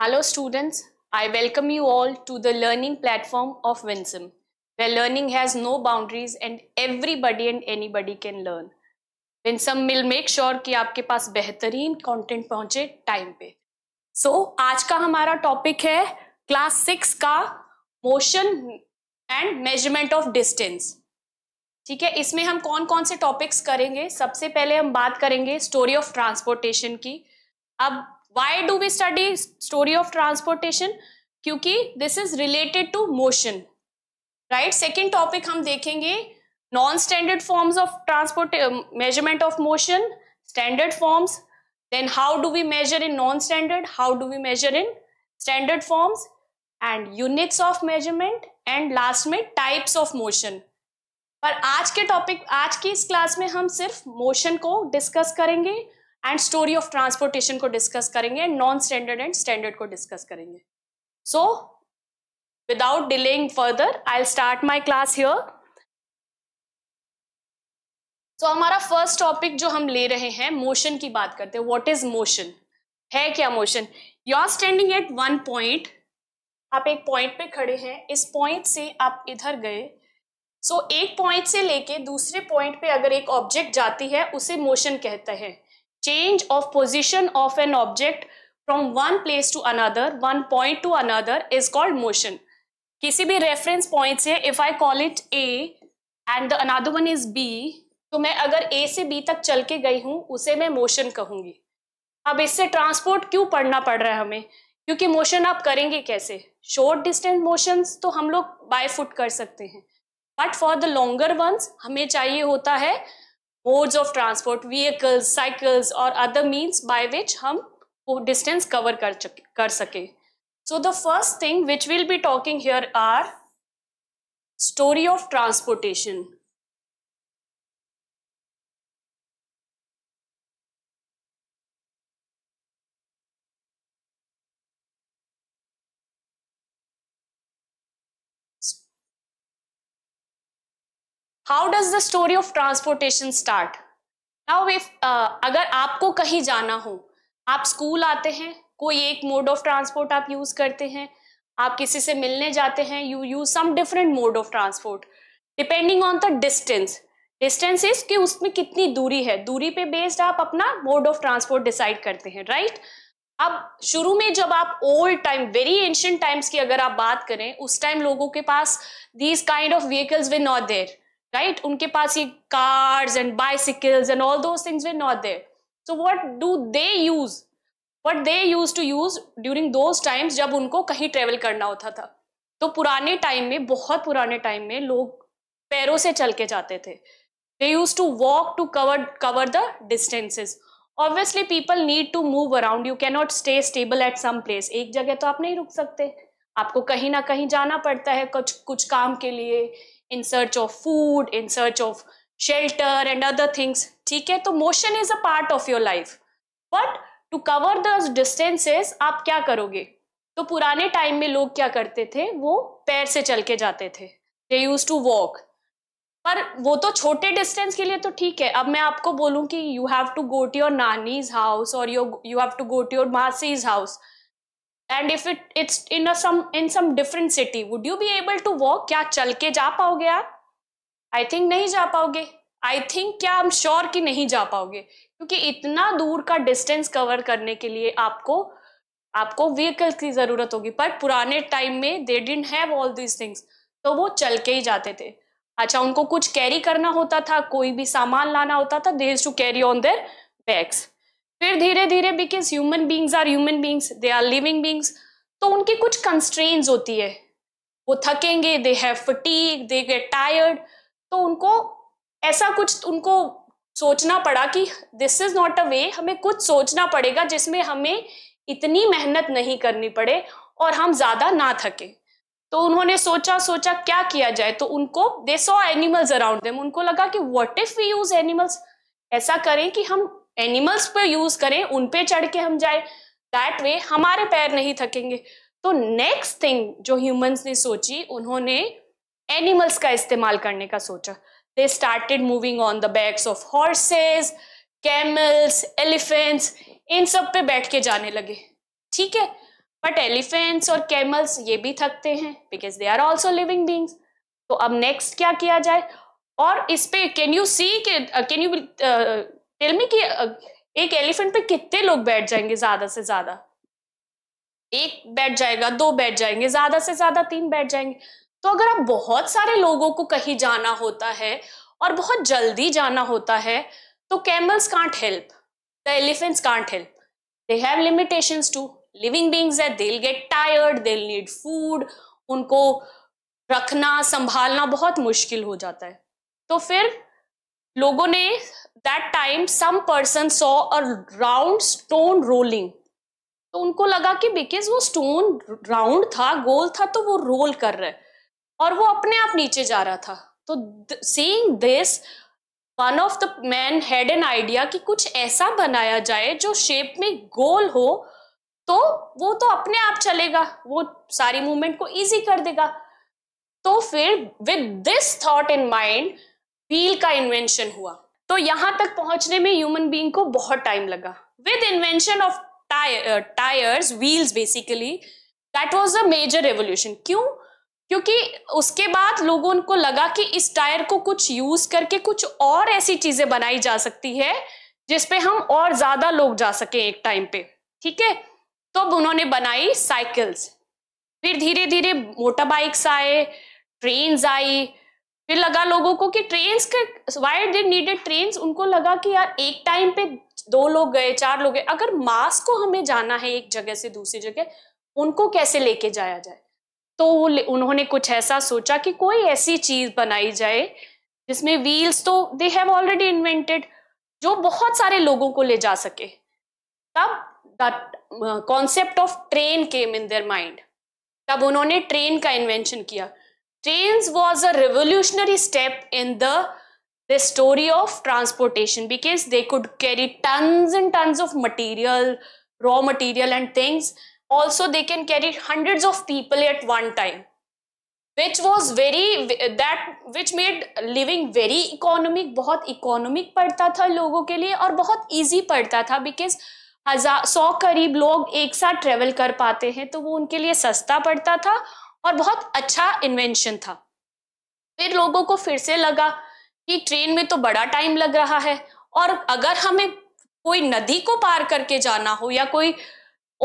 Hello students, I welcome you all to the learning platform of Winsome, where learning has no boundaries and everybody and anybody can learn. Winsome will make sure कि आपके पास बेहतरीन content पहुंचे time पे so, आज का हमारा topic है class six का motion and measurement of distance. ठीक है इसमें हम कौन कौन से टॉपिक्स करेंगे सबसे पहले हम बात करेंगे स्टोरी ऑफ ट्रांसपोर्टेशन की अब why do we study story of transportation क्योंकि this is related to motion right second topic हम देखेंगे non standard forms of transport measurement of motion standard forms then how do we measure in non standard how do we measure in standard forms and units of measurement and last में types of motion पर आज के topic आज की इस class में हम सिर्फ मोशन को डिस्कस करेंगे एंड स्टोरी ऑफ ट्रांसपोर्टेशन को डिस्कस करेंगे and non standard and standard को डिस्कस करेंगे so without delaying further I start my class here so हमारा फर्स्ट टॉपिक जो हम ले रहे हैं मोशन की बात करते हैं व्हाट इज मोशन है क्या motion you are standing at one point आप एक पॉइंट पे खड़े हैं इस पॉइंट से आप इधर गए सो so, एक पॉइंट से लेके दूसरे पॉइंट पे अगर एक ऑब्जेक्ट जाती है उसे मोशन कहते हैं change of position of an object from one place to another one point to another is called motion किसी भी रेफरेंस पॉइंट से if I call it A and the another one is B तो मैं अगर ए से B तक चल के गई हूँ उसे मैं मोशन कहूँगी अब इससे ट्रांसपोर्ट क्यों पढ़ना पड़ रहा है हमें क्योंकि मोशन आप करेंगे कैसे शॉर्ट डिस्टेंस मोशन तो हम लोग बाय फुट कर सकते हैं but for the longer ones हमें चाहिए होता है modes of transport, vehicles, cycles or other means by which hum, distance cover kar कर So the first thing which we'll be talking here are story of transportation. How does the story of transportation start now if अगर आपको कहीं जाना हो आप school आते हैं कोई एक मोड ऑफ ट्रांसपोर्ट आप यूज़ करते हैं आप किसी से मिलने जाते हैं you use some different mode of transport depending on the distance distance is कि उसमें कितनी दूरी है दूरी पे बेस्ड आप अपना मोड ऑफ ट्रांसपोर्ट डिसाइड करते हैं राइट right? अब शुरू में जब आप old time very ancient times की अगर आप बात करें उस टाइम लोगों के पास these kind of vehicles were not there right उनके पास ये cars and bicycles and all those things were not there so what do they use what they used to use during those times जब उनको कहीं travel करना होता था तो पुराने टाइम में बहुत पुराने टाइम में लोग पैरों से चल के जाते थे they used to walk to cover cover the distances obviously people need to move around you cannot stay stable at some place एक जगह तो आप नहीं रुक सकते आपको कहीं ना कहीं जाना पड़ता है कुछ कुछ काम के लिए in search of food in search of shelter and other things ठीक है तो motion is a part of your life but to cover those distances आप क्या करोगे तो पुराने टाइम में लोग क्या करते थे वो पैर से चल के जाते थे दे यूज टू वॉक पर वो तो छोटे डिस्टेंस के लिए तो ठीक है अब मैं आपको बोलूँ कि you have to go to your नानीज हाउस और your you have to go to your मासीज house and if it it's in some in some different city would you be able to walk क्या चल के जा पाओगे आप I think नहीं जा पाओगे आई थिंक क्या एम श्योर कि नहीं जा पाओगे क्योंकि इतना दूर का डिस्टेंस कवर करने के लिए आपको आपको व्हीकल की ज़रूरत होगी पर पुराने टाइम में they didn't have all these things तो वो चल के ही जाते थे अच्छा उनको कुछ कैरी करना होता था कोई भी सामान लाना होता था they to carry on their bags फिर धीरे धीरे because human beings are human beings they are living beings तो उनकी कुछ कंस्ट्रेंस होती है वो थकेंगे they have fatigue they get tired तो उनको ऐसा कुछ उनको सोचना पड़ा कि this is not a way हमें कुछ सोचना पड़ेगा जिसमें हमें इतनी मेहनत नहीं करनी पड़े और हम ज़्यादा ना थके तो उन्होंने सोचा सोचा क्या किया जाए तो उनको they saw animals around them उनको लगा कि what if we use animals ऐसा करें कि हम एनिमल्स पर यूज करें उन पे चढ़ के हम जाए दैट वे हमारे पैर नहीं थकेंगे तो नेक्स्ट थिंग जो ह्यूमंस ने सोची उन्होंने एनिमल्स का इस्तेमाल करने का सोचा they started moving on the backs of horses camels elephants इन सब पे बैठ के जाने लगे ठीक है बट एलिफेंट्स और कैमल्स ये भी थकते हैं because they are also living beings तो अब नेक्स्ट क्या किया जाए और इस पे can you see can you tell me कि एक एलिफेंट पे कितने लोग बैठ जाएंगे ज्यादा से ज्यादा एक बैठ जाएगा दो बैठ जाएंगे ज्यादा से ज्यादा तीन बैठ जाएंगे तो अगर आप बहुत सारे लोगों को कहीं जाना होता है और बहुत जल्दी जाना होता है तो camels can't help the elephants can't help they have limitations to living beings है they'll get tired they'll need food उनको रखना संभालना बहुत मुश्किल हो जाता है तो फिर लोगों ने that time some person saw a round stone rolling तो उनको लगा कि बिकॉज वो स्टोन राउंड था गोल था तो वो रोल कर रहा है और वो अपने आप नीचे जा रहा था तो seeing this one of the man had an idea कि कुछ ऐसा बनाया जाए जो शेप में गोल हो तो वो तो अपने आप चलेगा वो सारी मूवमेंट को इजी कर देगा तो फिर with this thought in mind wheel का इन्वेंशन हुआ तो यहां तक पहुंचने में ह्यूमन बींग को बहुत टाइम लगा with invention of tyres wheels basically that was a major revolution क्यों क्योंकि उसके बाद लोगों को लगा कि इस टायर को कुछ यूज करके कुछ और ऐसी चीजें बनाई जा सकती है जिसपे हम और ज्यादा लोग जा सके एक टाइम पे ठीक है तो उन्होंने बनाई साइकिल्स फिर धीरे धीरे मोटर बाइक्स आए ट्रेन आई फिर लगा लोगों को कि ट्रेन के वाई दे नीडेड ट्रेन उनको लगा कि यार एक टाइम पे दो लोग गए चार लोग गए अगर मास को हमें जाना है एक जगह से दूसरी जगह उनको कैसे लेके जाया जाए तो उन्होंने कुछ ऐसा सोचा कि कोई ऐसी चीज बनाई जाए जिसमें व्हील्स तो दे हैव ऑलरेडी इन्वेंटेड जो बहुत सारे लोगों को ले जा सके तब concept of train came in their mind तब उन्होंने ट्रेन का इन्वेंशन किया trains was a revolutionary step in the the story of transportation because they could carry tons and tons of material raw material and things also they can carry hundreds of people at one time which was very that which made living very economic बहुत economic पड़ता था लोगों के लिए और बहुत easy पड़ता था because हजार सौ करीब लोग एक साथ travel कर पाते हैं तो वो उनके लिए सस्ता पड़ता था और बहुत अच्छा इन्वेंशन था फिर लोगों को फिर से लगा कि ट्रेन में तो बड़ा टाइम लग रहा है और अगर हमें कोई नदी को पार करके जाना हो या कोई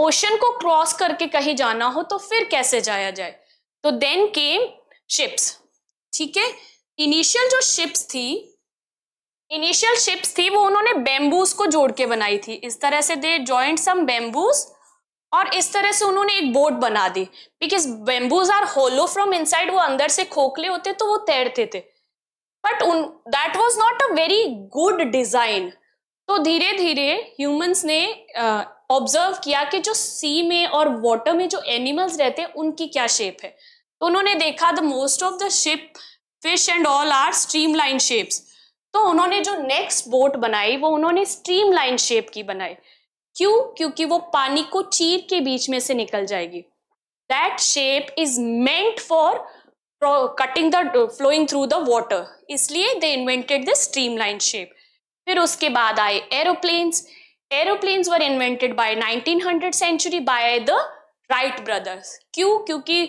ओशन को क्रॉस करके कहीं जाना हो तो फिर कैसे जाया जाए तो देन केम शिप्स ठीक है इनिशियल जो शिप्स थी इनिशियल शिप्स थी वो उन्होंने बेम्बूज को जोड़ के बनाई थी इस तरह से दे जॉइंट सम बेम्बूज और इस तरह से उन्होंने एक बोट बना दी because bamboos are hollow from inside वो अंदर से खोखले होते तो वो तैरते थे बट उन that was not a very good design तो धीरे धीरे ह्यूमंस ने ऑब्जर्व किया कि जो सी में और वाटर में जो एनिमल्स रहते हैं उनकी क्या शेप है तो उन्होंने देखा the most of the ship fish and all are streamline shapes तो उन्होंने जो नेक्स्ट बोट बनाई वो उन्होंने स्ट्रीम लाइन शेप की बनाई क्यों क्योंकि वो पानी को चीर के बीच में से निकल जाएगी that shape is meant for cutting the flowing through the water इसलिए they invented the streamline shape फिर उसके बाद आए aeroplanes aeroplanes were invented by 1900 century by the Wright brothers क्यों क्योंकि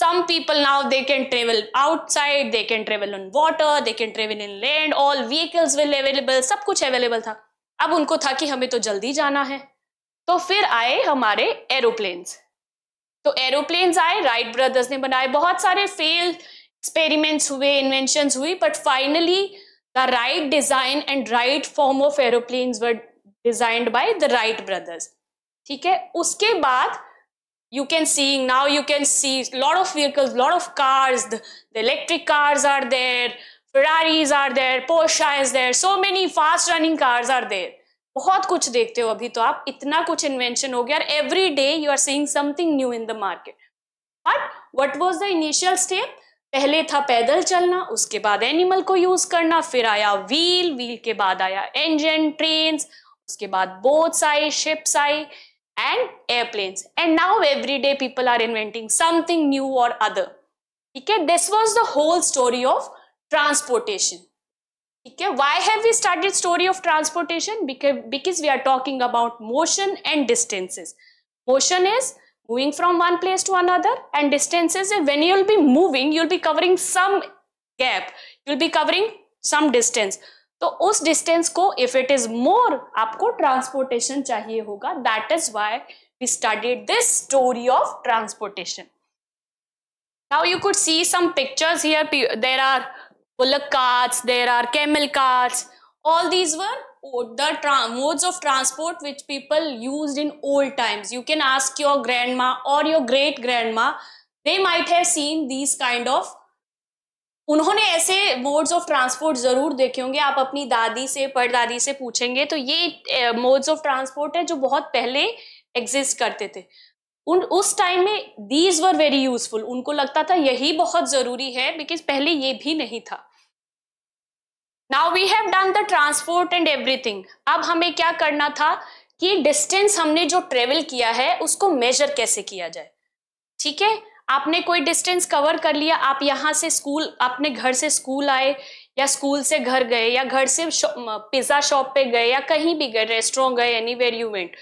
some people now they can travel outside they can travel on water they can travel in land all vehicles will available सब कुछ available था अब उनको था कि हमें तो जल्दी जाना है तो फिर आए हमारे एरोप्लेन्स तो एरोप्लेन्स आए राइट ब्रदर्स ने बनाए बहुत सारे फेल एक्सपेरिमेंट्स हुए इन्वेंशन हुई but finally the right design and right form of aeroplanes were designed by the Wright brothers ठीक है उसके बाद you can see now you can see lot of vehicles lot of cars the electric cars are there Ferraris are there, Porsche is there, so many fast running cars are there. बहुत कुछ देखते हो अभी तो आप इतना कुछ invention हो गया every day you are seeing something new in the market but what was the initial step पहले था पैदल चलना उसके बाद एनिमल को यूज करना फिर आया व्हील व्हील के बाद आया इंजन ट्रेन उसके बाद बोट्स आई शिप्स आई and airplane and now every day people are inventing something new और अदर ठीक है this was the whole story of transportation Okay, why have we started story of transportation because because we are talking about motion and distances motion is moving from one place to another and distances when you'll be moving you'll be covering some gap you'll be covering some distance so उस distance को if it is more more आपको transportation चाहिए होगा that is why we studied this story of transportation now you could see some pictures here bullock carts, there are camel carts. All these were the modes of transport which people used in old times. You can ask your grandma or your great grandma. They might have seen these kind of उन्होंने ऐसे modes of transport ज़रूर देखे होंगे आप अपनी दादी से परदादी से पूछेंगे तो ये मोड्स ऑफ ट्रांसपोर्ट है जो बहुत पहले एग्जिस्ट करते थे उन उस टाइम में दीज वर वेरी यूजफुल उनको लगता था यही बहुत ज़रूरी है बिकॉज पहले ये भी नहीं था now we have done the transport and everything अब हमें क्या करना था कि डिस्टेंस हमने जो ट्रेवल किया है उसको मेजर कैसे किया जाए ठीक है आपने कोई डिस्टेंस कवर कर लिया आप यहाँ से स्कूल अपने घर से स्कूल आए या स्कूल से घर गए या घर से पिज्ज़ा शॉप पे गए या कहीं भी गए रेस्टोरेंट गए एनी वेर यू वेंट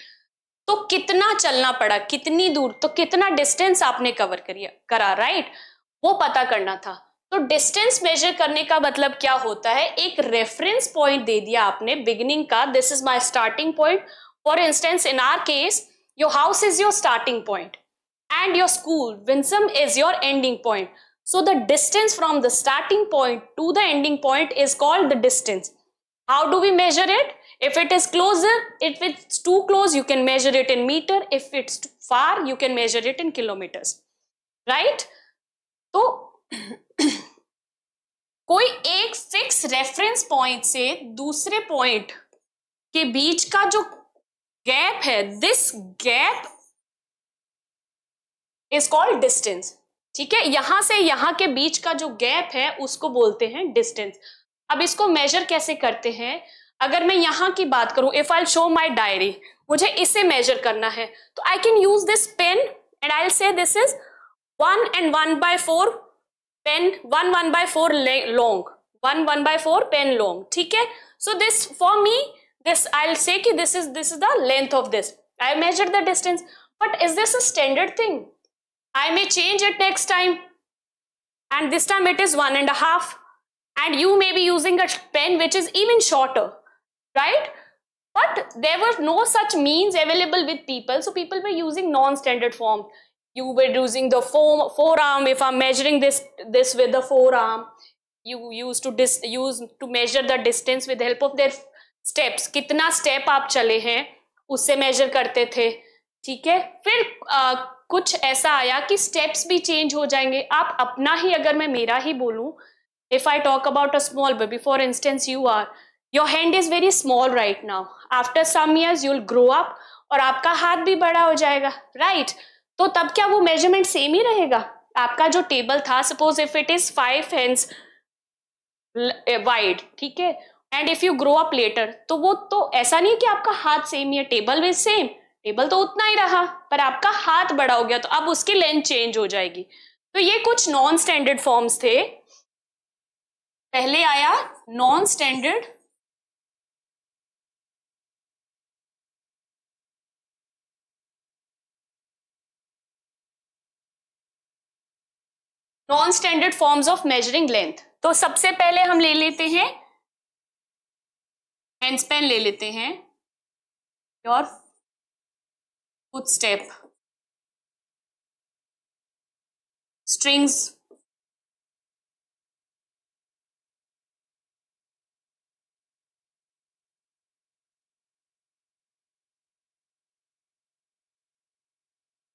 तो कितना चलना पड़ा कितनी दूर तो कितना डिस्टेंस आपने कवर करिया करा राइट वो पता करना था तो डिस्टेंस मेजर करने का मतलब क्या होता है एक रेफरेंस पॉइंट दे दिया आपने बिगिनिंग का this is my starting point for instance in our case your house is your starting point and your school winsome is your ending point so the distance from the starting point to the ending point is called the distance how do we measure it if it is closer if it's too close you can measure it in metre if it's far you can measure it in kilometres right तो कोई एक fix reference point से दूसरे point के बीच का जो gap है this gap is called distance ठीक है यहां से यहां के बीच का जो गैप है उसको बोलते हैं डिस्टेंस अब इसको मेजर कैसे करते हैं अगर मैं यहां की बात करूं if I show my diary मुझे इसे मेजर करना है तो I can use this pen and I say this is one and one by four pen 1 1 by 4 long 1 1 by 4 pen long okay so this for me this i'll say ki this is this is the length of this i measured the distance but is this a standard thing i may change it next time and this time it is one and a half and you may be using a pen which is even shorter right but there were no such means available with people so people were using non-standard form. you were using the form, forearm if i'm measuring this this with the forearm you used to dis, use to measure the distance with the help of their steps kitna step aap chale hain usse measure karte the theek hai fir आ, कुछ ऐसा आया कि steps भी change हो जाएंगे आप अपना ही अगर मैं मेरा ही बोलूं if I talk about a small baby for instance you are your hand is very small right now after some years you will grow up और आपका हाथ भी बड़ा हो जाएगा राइट right? तो तब क्या वो मेजरमेंट सेम ही रहेगा आपका जो टेबल था suppose if it is five hands wide ठीक है and if you grow up later तो वो तो ऐसा नहीं है कि आपका हाथ सेम ही है टेबल विज सेम टेबल तो उतना ही रहा पर आपका हाथ बड़ा हो गया तो अब उसकी लेंथ चेंज हो जाएगी तो ये कुछ नॉन स्टैंडर्ड फॉर्म्स थे पहले आया non standard non standard forms of measuring length तो सबसे पहले हम ले लेते हैं हैंड स्पैन ले लेते हैं your foot step strings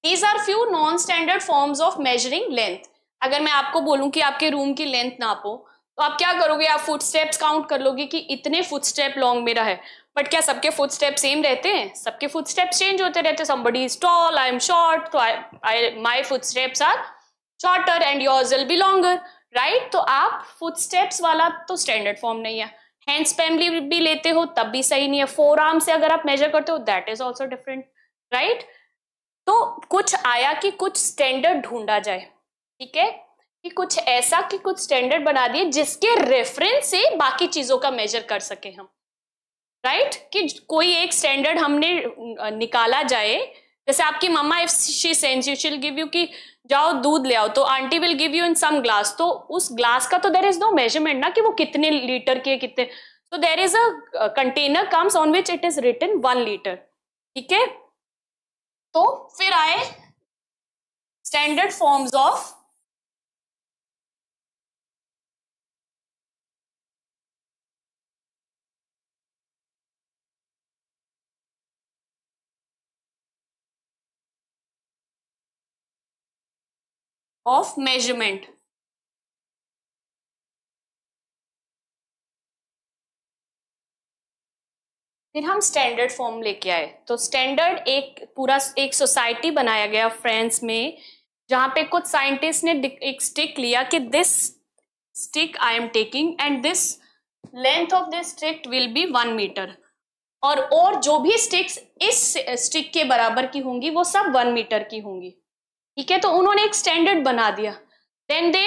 These are few non-standard forms of measuring length. अगर मैं आपको बोलूं कि आपके रूम की लेंथ नापो तो आप क्या करोगे आप फुटस्टेप्स काउंट कर लोगे कि इतने फुटस्टेप लॉन्ग मेरा है बट क्या सबके फुटस्टेप सेम रहते हैं सबके फुटस्टेप चेंज होते रहते हैं somebody is tall I am short तो I my footsteps are shorter and your will be longer right तो आप फुटस्टेप्स वाला तो स्टैंडर्ड फॉर्म नहीं है हैंड्स फैमिली भी लेते हो तब भी सही नहीं है फोर आर्म से अगर आप मेजर करते हो that is also different right तो कुछ आया कि कुछ स्टैंडर्ड ढूंढा जाए ठीक है कि कुछ ऐसा कि कुछ स्टैंडर्ड बना दिए जिसके रेफरेंस से बाकी चीजों का मेजर कर सके हम राइट right? कि कोई एक स्टैंडर्ड हमने निकाला जाए जैसे आपकी मम्मा if she sends you she'll give you कि जाओ दूध ले आओ तो aunty will give you in some glass तो उस ग्लास का तो देर इज नो मेजरमेंट ना कि वो कितने लीटर के कितने तो there is a container comes on which it is return one litre ठीक है तो फिर आए standard forms of of measurement फिर हम स्टैंडर्ड फॉर्म लेके आए तो स्टैंडर्ड एक पूरा एक सोसाइटी बनाया गया फ्रांस में जहाँ पे कुछ साइंटिस्ट ने एक स्टिक लिया कि this stick I am taking and this length of this stick will be one metre और और जो भी स्टिक्स इस स्टिक के बराबर की होंगी वो सब वन मीटर की होंगी ठीक है तो उन्होंने एक स्टैंडर्ड बना दिया देन दे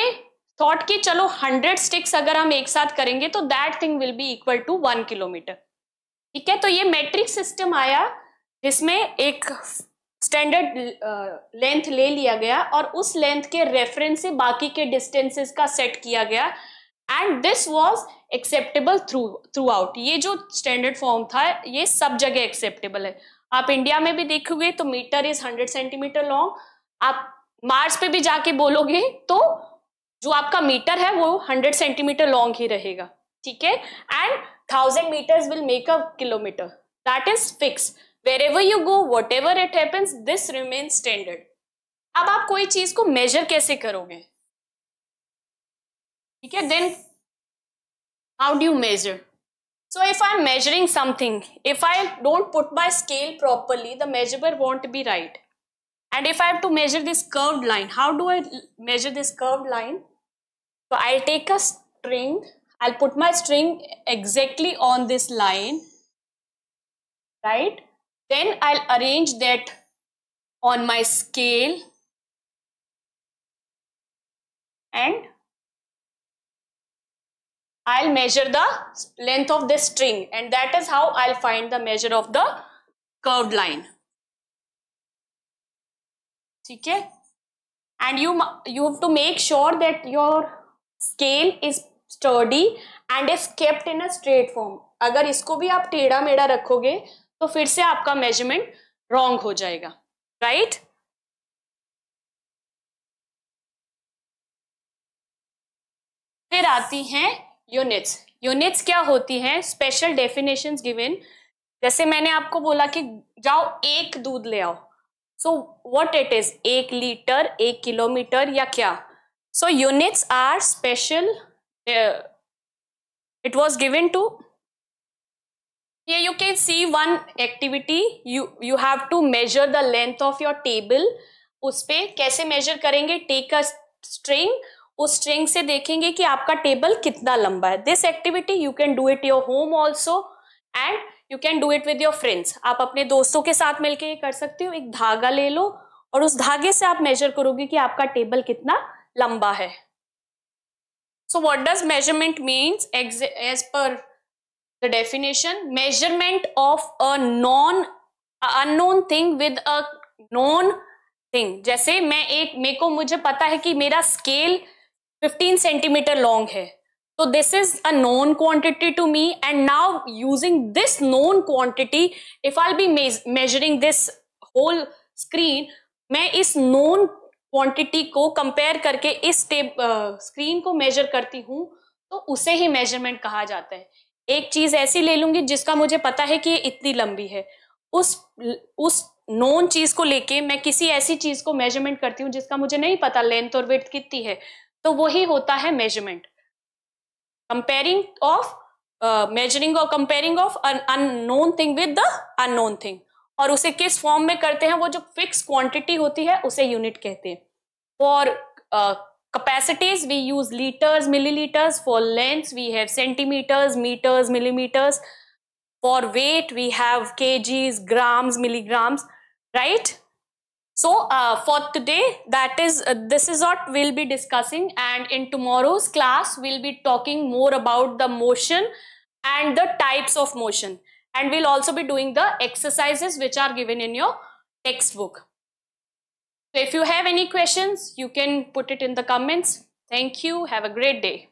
थॉट कि चलो हंड्रेड स्टिक्स अगर हम एक साथ करेंगे तो that thing will be equal to one kilometre ठीक है तो ये मेट्रिक सिस्टम आया जिसमें एक स्टैंडर्ड लेंथ ले लिया गया और उस लेंथ के रेफरेंस से बाकी के डिस्टेंसेस का सेट किया गया and this was acceptable through throughout ये जो स्टैंडर्ड फॉर्म था ये सब जगह एक्सेप्टेबल है आप इंडिया में भी देखोगे तो metre is hundred centimetre long आप मार्स पे भी जाके बोलोगे तो जो आपका मीटर है वो हंड्रेड सेंटीमीटर लॉन्ग ही रहेगा ठीक है and thousand metres will make a kilometre that is fix wherever you go whatever it happens this remain standard अब आप कोई चीज को मेजर कैसे करोगे ठीक है then how do measure so if I am measuring something if I don't put my scale properly the measure won't be right And if I have to measure this curved line, how do I measure this curved line? So I'll take a string, I'll put my string exactly on this line, right? Then I'll arrange that on my scale and I'll measure the length of the string and that is how I'll find the measure of the curved line. ठीक है and you you have to make sure that your scale is sturdy and is kept in a straight form अगर इसको भी आप टेढ़ा मेढ़ा रखोगे तो फिर से आपका मेजरमेंट रॉन्ग हो जाएगा राइट right? फिर आती हैं यूनिट्स यूनिट्स क्या होती हैं स्पेशल डेफिनेशंस गिवन जैसे मैंने आपको बोला कि जाओ एक दूध ले आओ सो वॉट इट इज एक लीटर एक किलोमीटर या क्या so units are special it was given to ये you can see one activity you you have to measure the length of your table उस पर कैसे मेजर करेंगे टेक अ स्ट्रिंग उस स्ट्रिंग से देखेंगे कि आपका टेबल कितना लंबा है this activity you can do it your home also and you can do it with your friends आप अपने दोस्तों के साथ मिलके ये कर सकते हो एक धागा ले लो और उस धागे से आप मेजर करोगे कि आपका टेबल कितना लंबा है so what does measurement means as per the definition measurement of a non unknown thing with a known thing जैसे मैं एक मेरे को मुझे पता है कि मेरा स्केल 15 सेंटीमीटर लॉन्ग है तो this is a known quantity to me and now using this known quantity if I be measuring this whole screen मैं इस नोन क्वांटिटी को कंपेयर करके इस टेप स्क्रीन को मेजर करती हूँ तो उसे ही मेजरमेंट कहा जाता है एक चीज़ ऐसी ले लूंगी जिसका मुझे पता है कि ये इतनी लंबी है उस उस नोन चीज़ को लेके मैं किसी ऐसी चीज़ को मेजरमेंट करती हूँ जिसका मुझे नहीं पता लेंथ और विथ कितनी है तो वही होता है मेजरमेंट कंपेयरिंग ऑफ मेजरिंग और comparing of unknown thing with the unknown thing और उसे किस फॉर्म में करते हैं वो जो फिक्स क्वांटिटी होती है उसे यूनिट कहते हैं for capacities we use litres millilitres for length we have centimetres metres millimetres for weight we have kgs grams milligrams right So uh, for today, that is, uh, this is what we'll be discussing and in tomorrow's class, we'll be talking more about the motion and the types of motion. And we'll also be doing the exercises which are given in your textbook. So if you have any questions, you can put it in the comments. Thank you. Have a great day.